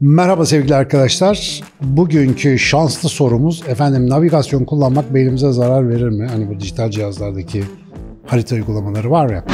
Merhaba sevgili arkadaşlar. Bugünkü şanslı sorumuz efendim navigasyon kullanmak beynimize zarar verir mi? Hani bu dijital cihazlardaki harita uygulamaları var ya.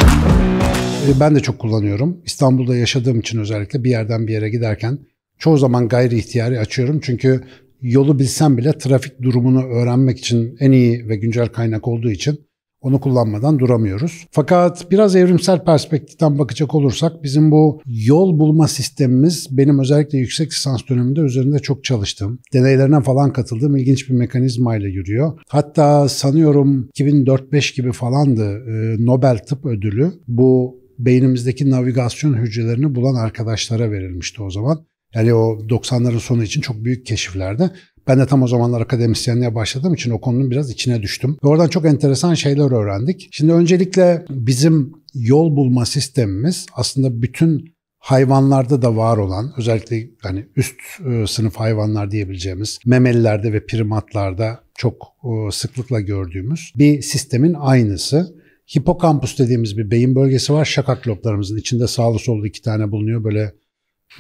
E, ben de çok kullanıyorum. İstanbul'da yaşadığım için özellikle bir yerden bir yere giderken çoğu zaman gayri ihtiyari açıyorum. Çünkü yolu bilsem bile trafik durumunu öğrenmek için en iyi ve güncel kaynak olduğu için onu kullanmadan duramıyoruz. Fakat biraz evrimsel perspektiften bakacak olursak bizim bu yol bulma sistemimiz benim özellikle yüksek lisans döneminde üzerinde çok çalıştım. Deneylerine falan katıldığım ilginç bir mekanizma ile yürüyor. Hatta sanıyorum 2004-5 gibi falandı e, Nobel Tıp Ödülü bu beynimizdeki navigasyon hücrelerini bulan arkadaşlara verilmişti o zaman. Yani o 90'ların sonu için çok büyük keşiflerdi. Ben de tam o zamanlar akademisyenliğe başladığım için o konunun biraz içine düştüm. Ve oradan çok enteresan şeyler öğrendik. Şimdi öncelikle bizim yol bulma sistemimiz aslında bütün hayvanlarda da var olan özellikle hani üst e, sınıf hayvanlar diyebileceğimiz memelilerde ve primatlarda çok e, sıklıkla gördüğümüz bir sistemin aynısı. Hipokampus dediğimiz bir beyin bölgesi var. Şakak loblarımızın içinde sağlı sollu iki tane bulunuyor. Böyle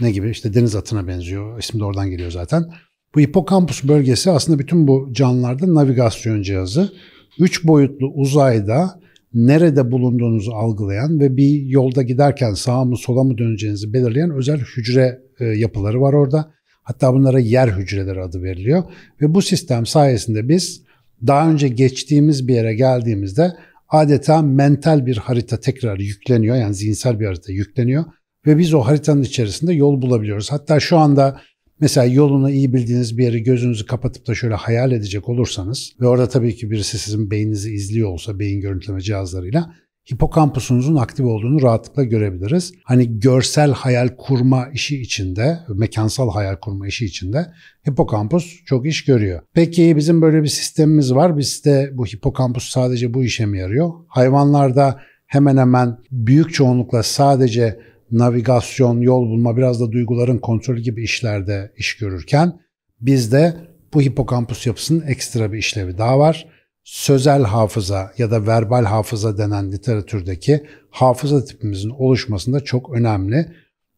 ne gibi işte deniz atına benziyor. İsmi de oradan geliyor zaten. Bu hipokampus bölgesi aslında bütün bu canlılarda navigasyon cihazı. Üç boyutlu uzayda nerede bulunduğunuzu algılayan ve bir yolda giderken sağa mı sola mı döneceğinizi belirleyen özel hücre e, yapıları var orada. Hatta bunlara yer hücreleri adı veriliyor. Ve bu sistem sayesinde biz daha önce geçtiğimiz bir yere geldiğimizde adeta mental bir harita tekrar yükleniyor. Yani zihinsel bir harita yükleniyor. Ve biz o haritanın içerisinde yol bulabiliyoruz. Hatta şu anda Mesela yolunu iyi bildiğiniz bir yeri gözünüzü kapatıp da şöyle hayal edecek olursanız ve orada tabii ki birisi sizin beyninizi izliyor olsa beyin görüntüleme cihazlarıyla hipokampusunuzun aktif olduğunu rahatlıkla görebiliriz. Hani görsel hayal kurma işi içinde, mekansal hayal kurma işi içinde hipokampus çok iş görüyor. Peki bizim böyle bir sistemimiz var. Bizde bu hipokampus sadece bu işe mi yarıyor? Hayvanlarda hemen hemen büyük çoğunlukla sadece navigasyon, yol bulma, biraz da duyguların kontrolü gibi işlerde iş görürken bizde bu hipokampus yapısının ekstra bir işlevi daha var. Sözel hafıza ya da verbal hafıza denen literatürdeki hafıza tipimizin oluşmasında çok önemli.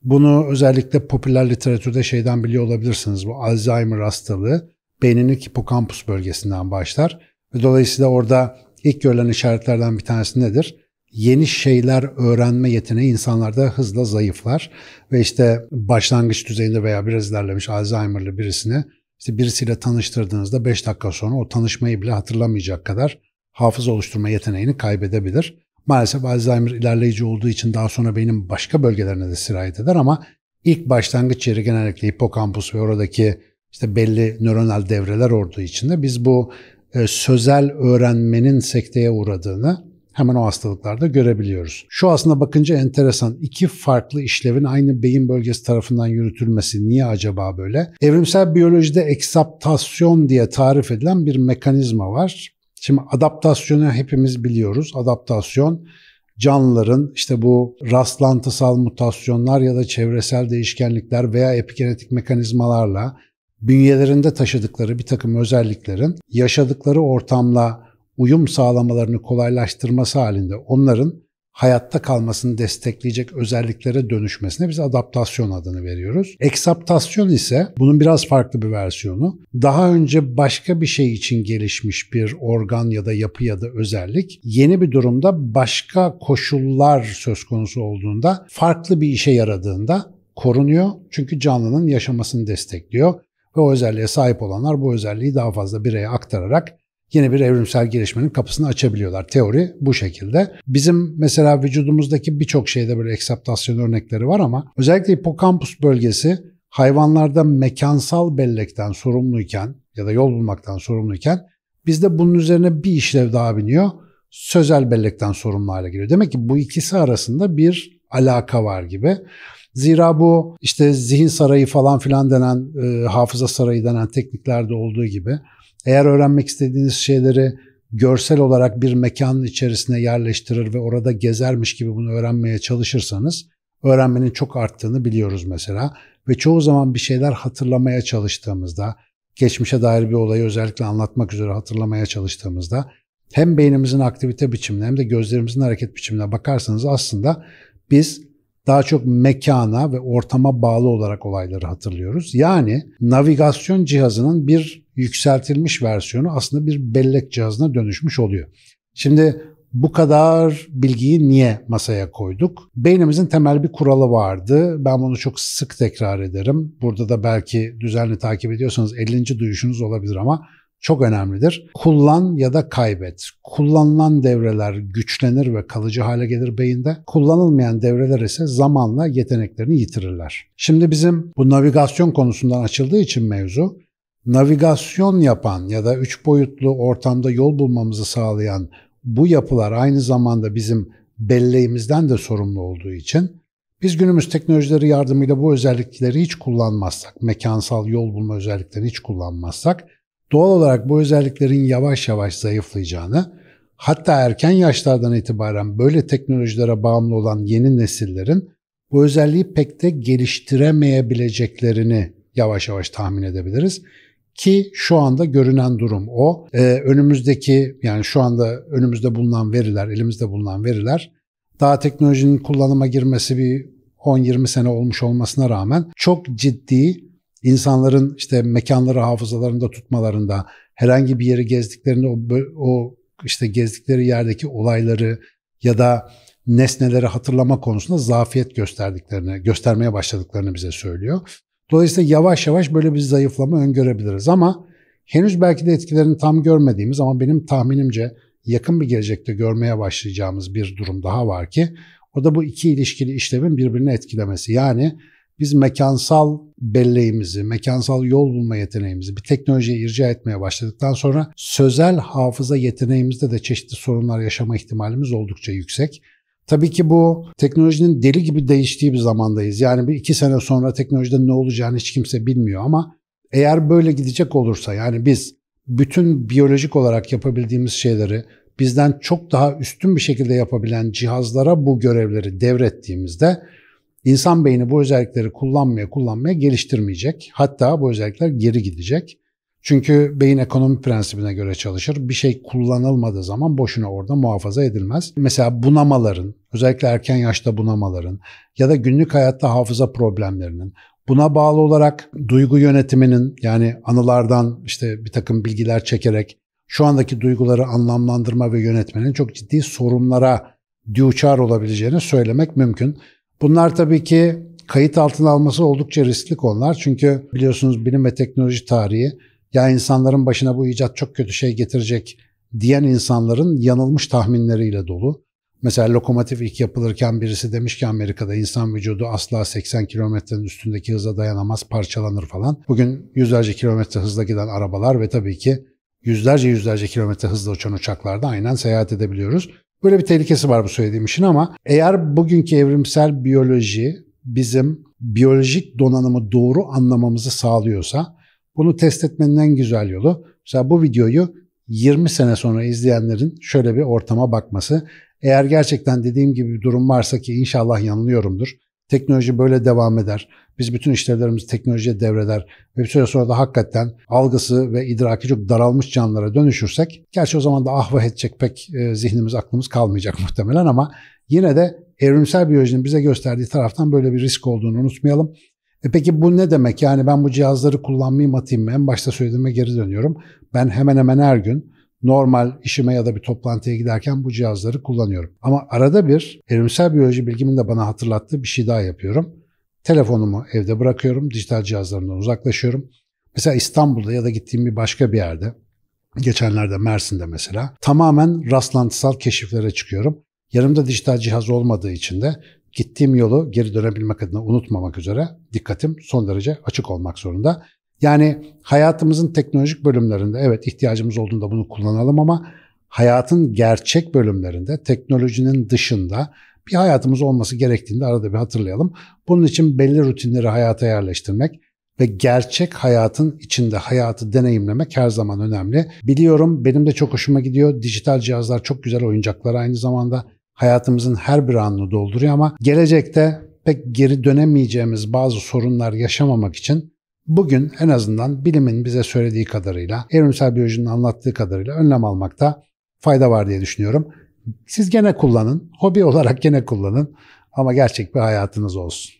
Bunu özellikle popüler literatürde şeyden biliyor olabilirsiniz. Bu Alzheimer hastalığı beyninin hipokampus bölgesinden başlar. Ve dolayısıyla orada ilk görülen işaretlerden bir tanesi nedir? yeni şeyler öğrenme yeteneği insanlarda hızla zayıflar. Ve işte başlangıç düzeyinde veya biraz ilerlemiş Alzheimer'lı birisini işte birisiyle tanıştırdığınızda 5 dakika sonra o tanışmayı bile hatırlamayacak kadar hafıza oluşturma yeteneğini kaybedebilir. Maalesef Alzheimer ilerleyici olduğu için daha sonra beynin başka bölgelerine de sirayet eder ama ilk başlangıç yeri genellikle hipokampus ve oradaki işte belli nöronal devreler olduğu için de biz bu e, sözel öğrenmenin sekteye uğradığını hemen o hastalıklarda görebiliyoruz. Şu aslında bakınca enteresan. iki farklı işlevin aynı beyin bölgesi tarafından yürütülmesi niye acaba böyle? Evrimsel biyolojide eksaptasyon diye tarif edilen bir mekanizma var. Şimdi adaptasyonu hepimiz biliyoruz. Adaptasyon canlıların işte bu rastlantısal mutasyonlar ya da çevresel değişkenlikler veya epigenetik mekanizmalarla bünyelerinde taşıdıkları bir takım özelliklerin yaşadıkları ortamla uyum sağlamalarını kolaylaştırması halinde onların hayatta kalmasını destekleyecek özelliklere dönüşmesine biz adaptasyon adını veriyoruz. Eksaptasyon ise bunun biraz farklı bir versiyonu. Daha önce başka bir şey için gelişmiş bir organ ya da yapı ya da özellik yeni bir durumda başka koşullar söz konusu olduğunda farklı bir işe yaradığında korunuyor. Çünkü canlının yaşamasını destekliyor ve o özelliğe sahip olanlar bu özelliği daha fazla bireye aktararak yeni bir evrimsel gelişmenin kapısını açabiliyorlar. Teori bu şekilde. Bizim mesela vücudumuzdaki birçok şeyde böyle eksaptasyon örnekleri var ama özellikle hipokampus bölgesi hayvanlarda mekansal bellekten sorumluyken ya da yol bulmaktan sorumluyken bizde bunun üzerine bir işlev daha biniyor. Sözel bellekten sorumlu hale geliyor. Demek ki bu ikisi arasında bir alaka var gibi. Zira bu işte zihin sarayı falan filan denen, e, hafıza sarayı denen tekniklerde olduğu gibi eğer öğrenmek istediğiniz şeyleri görsel olarak bir mekanın içerisine yerleştirir ve orada gezermiş gibi bunu öğrenmeye çalışırsanız öğrenmenin çok arttığını biliyoruz mesela ve çoğu zaman bir şeyler hatırlamaya çalıştığımızda, geçmişe dair bir olayı özellikle anlatmak üzere hatırlamaya çalıştığımızda hem beynimizin aktivite biçimine hem de gözlerimizin hareket biçimine bakarsanız aslında biz daha çok mekana ve ortama bağlı olarak olayları hatırlıyoruz. Yani navigasyon cihazının bir yükseltilmiş versiyonu aslında bir bellek cihazına dönüşmüş oluyor. Şimdi bu kadar bilgiyi niye masaya koyduk? Beynimizin temel bir kuralı vardı. Ben bunu çok sık tekrar ederim. Burada da belki düzenli takip ediyorsanız 50. duyuşunuz olabilir ama çok önemlidir. Kullan ya da kaybet. Kullanılan devreler güçlenir ve kalıcı hale gelir beyinde. Kullanılmayan devreler ise zamanla yeteneklerini yitirirler. Şimdi bizim bu navigasyon konusundan açıldığı için mevzu navigasyon yapan ya da üç boyutlu ortamda yol bulmamızı sağlayan bu yapılar aynı zamanda bizim belleğimizden de sorumlu olduğu için biz günümüz teknolojileri yardımıyla bu özellikleri hiç kullanmazsak, mekansal yol bulma özelliklerini hiç kullanmazsak Doğal olarak bu özelliklerin yavaş yavaş zayıflayacağını, hatta erken yaşlardan itibaren böyle teknolojilere bağımlı olan yeni nesillerin bu özelliği pek de geliştiremeyebileceklerini yavaş yavaş tahmin edebiliriz. Ki şu anda görünen durum o. Ee, önümüzdeki yani şu anda önümüzde bulunan veriler, elimizde bulunan veriler daha teknolojinin kullanıma girmesi bir 10-20 sene olmuş olmasına rağmen çok ciddi insanların işte mekanları hafızalarında tutmalarında, herhangi bir yeri gezdiklerinde o, o işte gezdikleri yerdeki olayları ya da nesneleri hatırlama konusunda zafiyet gösterdiklerini, göstermeye başladıklarını bize söylüyor. Dolayısıyla yavaş yavaş böyle bir zayıflama öngörebiliriz ama henüz belki de etkilerini tam görmediğimiz ama benim tahminimce yakın bir gelecekte görmeye başlayacağımız bir durum daha var ki o da bu iki ilişkili işlemin birbirini etkilemesi. Yani biz mekansal belleğimizi, mekansal yol bulma yeteneğimizi bir teknolojiye irca etmeye başladıktan sonra sözel hafıza yeteneğimizde de çeşitli sorunlar yaşama ihtimalimiz oldukça yüksek. Tabii ki bu teknolojinin deli gibi değiştiği bir zamandayız. Yani bir iki sene sonra teknolojide ne olacağını hiç kimse bilmiyor ama eğer böyle gidecek olursa yani biz bütün biyolojik olarak yapabildiğimiz şeyleri bizden çok daha üstün bir şekilde yapabilen cihazlara bu görevleri devrettiğimizde İnsan beyni bu özellikleri kullanmaya kullanmaya geliştirmeyecek. Hatta bu özellikler geri gidecek. Çünkü beyin ekonomi prensibine göre çalışır. Bir şey kullanılmadığı zaman boşuna orada muhafaza edilmez. Mesela bunamaların, özellikle erken yaşta bunamaların ya da günlük hayatta hafıza problemlerinin, buna bağlı olarak duygu yönetiminin yani anılardan işte bir takım bilgiler çekerek şu andaki duyguları anlamlandırma ve yönetmenin çok ciddi sorunlara düçar olabileceğini söylemek mümkün. Bunlar tabii ki kayıt altına alması oldukça riskli konular. Çünkü biliyorsunuz bilim ve teknoloji tarihi ya insanların başına bu icat çok kötü şey getirecek diyen insanların yanılmış tahminleriyle dolu. Mesela lokomotif ilk yapılırken birisi demiş ki Amerika'da insan vücudu asla 80 kilometrenin üstündeki hıza dayanamaz, parçalanır falan. Bugün yüzlerce kilometre hızla giden arabalar ve tabii ki yüzlerce yüzlerce kilometre hızla uçan uçaklarda aynen seyahat edebiliyoruz. Böyle bir tehlikesi var bu söylediğim işin ama eğer bugünkü evrimsel biyoloji bizim biyolojik donanımı doğru anlamamızı sağlıyorsa bunu test etmenin en güzel yolu mesela bu videoyu 20 sene sonra izleyenlerin şöyle bir ortama bakması. Eğer gerçekten dediğim gibi bir durum varsa ki inşallah yanılıyorumdur. Teknoloji böyle devam eder. Biz bütün işlevlerimizi teknolojiye devreder ve bir süre sonra da hakikaten algısı ve idraki çok daralmış canlılara dönüşürsek, gerçi o zaman da ahvah edecek pek e, zihnimiz, aklımız kalmayacak muhtemelen ama yine de evrimsel biyolojinin bize gösterdiği taraftan böyle bir risk olduğunu unutmayalım. E peki bu ne demek? Yani ben bu cihazları kullanmayayım atayım mı? En başta söylediğime geri dönüyorum. Ben hemen hemen her gün normal işime ya da bir toplantıya giderken bu cihazları kullanıyorum. Ama arada bir evrimsel biyoloji bilgimin de bana hatırlattığı bir şey daha yapıyorum. Telefonumu evde bırakıyorum, dijital cihazlarımdan uzaklaşıyorum. Mesela İstanbul'da ya da gittiğim bir başka bir yerde, geçenlerde Mersin'de mesela, tamamen rastlantısal keşiflere çıkıyorum. Yanımda dijital cihaz olmadığı için de gittiğim yolu geri dönebilmek adına unutmamak üzere dikkatim son derece açık olmak zorunda. Yani hayatımızın teknolojik bölümlerinde evet ihtiyacımız olduğunda bunu kullanalım ama hayatın gerçek bölümlerinde teknolojinin dışında bir hayatımız olması gerektiğinde arada bir hatırlayalım. Bunun için belli rutinleri hayata yerleştirmek ve gerçek hayatın içinde hayatı deneyimlemek her zaman önemli. Biliyorum benim de çok hoşuma gidiyor. Dijital cihazlar çok güzel oyuncaklar aynı zamanda hayatımızın her bir anını dolduruyor ama gelecekte pek geri dönemeyeceğimiz bazı sorunlar yaşamamak için Bugün en azından bilimin bize söylediği kadarıyla, evrimsel biyolojinin anlattığı kadarıyla önlem almakta fayda var diye düşünüyorum. Siz gene kullanın, hobi olarak gene kullanın ama gerçek bir hayatınız olsun.